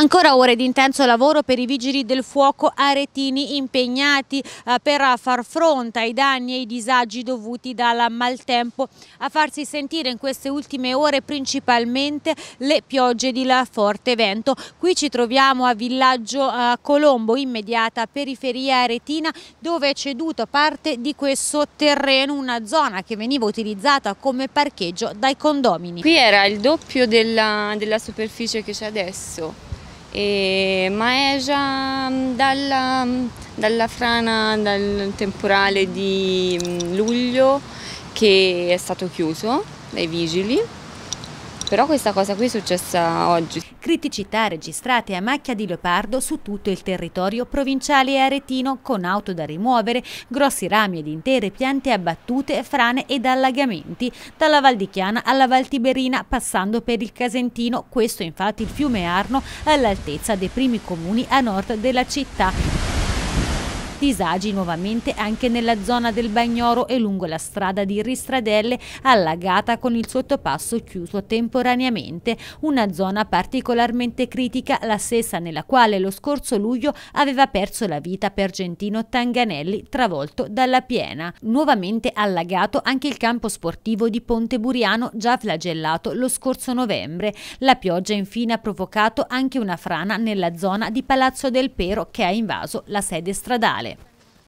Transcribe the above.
Ancora ore di intenso lavoro per i vigili del fuoco aretini impegnati eh, per far fronte ai danni e ai disagi dovuti dal maltempo. A farsi sentire in queste ultime ore principalmente le piogge di Forte Vento. Qui ci troviamo a Villaggio eh, Colombo, immediata periferia aretina, dove è ceduto parte di questo terreno, una zona che veniva utilizzata come parcheggio dai condomini. Qui era il doppio della, della superficie che c'è adesso e Maesia mm, dalla, mm, dalla frana, dal temporale di mm, luglio che è stato chiuso dai vigili però questa cosa qui è successa oggi. Criticità registrate a macchia di leopardo su tutto il territorio provinciale e aretino con auto da rimuovere, grossi rami ed intere piante abbattute, frane ed allagamenti, dalla Val di Chiana alla Val Tiberina, passando per il Casentino, questo infatti il fiume Arno all'altezza dei primi comuni a nord della città. Disagi nuovamente anche nella zona del Bagnoro e lungo la strada di Ristradelle allagata con il sottopasso chiuso temporaneamente, una zona particolarmente critica, la stessa nella quale lo scorso luglio aveva perso la vita per Gentino Tanganelli travolto dalla piena. Nuovamente allagato anche il campo sportivo di Ponte Buriano già flagellato lo scorso novembre. La pioggia infine ha provocato anche una frana nella zona di Palazzo del Pero che ha invaso la sede stradale.